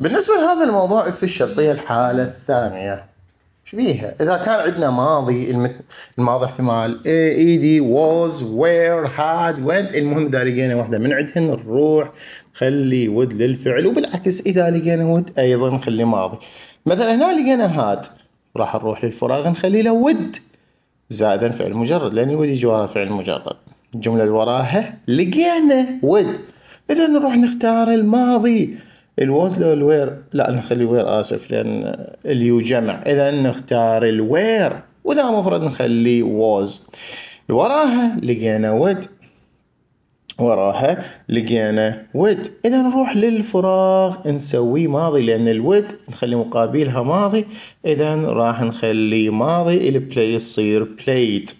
بالنسبة لهذا الموضوع في الشرطية الحالة الثانية شبيهة إذا كان عندنا ماضي الماضي احتمال اي اي دي ووز وير هاد وينت المهم إذا لقينا واحدة من عندهن نروح خلي ود للفعل وبالعكس إذا لقينا ود أيضا نخلي ماضي مثلا هنا لقينا هاد راح نروح للفراغ نخلي له ود زائدا فعل مجرد لأن ود يجي وراه فعل مجرد الجملة اللي وراها لقينا ود إذا نروح نختار الماضي الواز لو الوير لا نخلي وير اسف لان اليو جمع اذا نختار الوير واذا مفرد نخلي واز وراها لقينا ود وراها لقينا ود اذا نروح للفراغ نسوي ماضي لان الود نخلي مقابلها ماضي اذا راح نخلي ماضي البلاي يصير بلايد